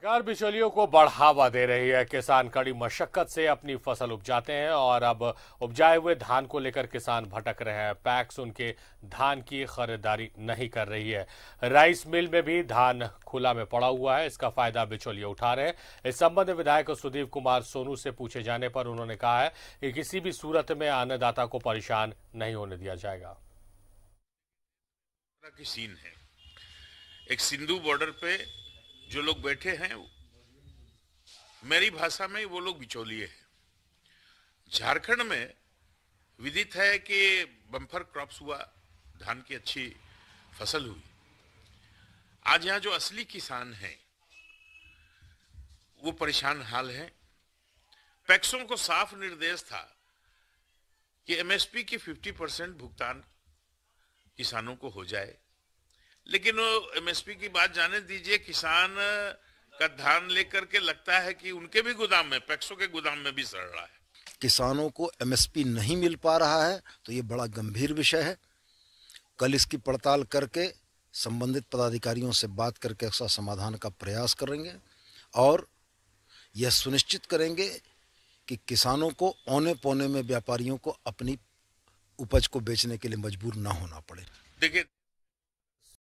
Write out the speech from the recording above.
सरकार बिचौलियों को बढ़ावा दे रही है किसान कड़ी मशक्कत से अपनी फसल उपजाते हैं और अब उपजाए हुए धान को लेकर किसान भटक रहे हैं पैक्स उनके धान की खरीदारी नहीं कर रही है राइस मिल में भी धान खुला में पड़ा हुआ है इसका फायदा बिचौलिए उठा रहे हैं इस संबंध में विधायक सुदीप कुमार सोनू से पूछे जाने पर उन्होंने कहा है कि किसी भी सूरत में अन्नदाता को परेशान नहीं होने दिया जाएगा सीन है एक सिंधु बॉर्डर पे जो लोग बैठे हैं मेरी भाषा में वो लोग बिचौलिए हैं झारखंड में विदित है कि बम्फर क्रॉप्स हुआ धान की अच्छी फसल हुई आज यहाँ जो असली किसान हैं वो परेशान हाल है पैक्सों को साफ निर्देश था कि एमएसपी की 50 परसेंट भुगतान किसानों को हो जाए लेकिन वो एमएसपी की बात जाने दीजिए किसान का धान लेकर के लगता है कि उनके भी गोदाम में पैक्सों के गोदाम में भी सड़ रहा है किसानों को एमएसपी नहीं मिल पा रहा है तो ये बड़ा गंभीर विषय है कल इसकी पड़ताल करके संबंधित पदाधिकारियों से बात करके ऐसा समाधान का प्रयास करेंगे और यह सुनिश्चित करेंगे कि किसानों को औने पौने में व्यापारियों को अपनी उपज को बेचने के लिए मजबूर ना होना पड़े देखिए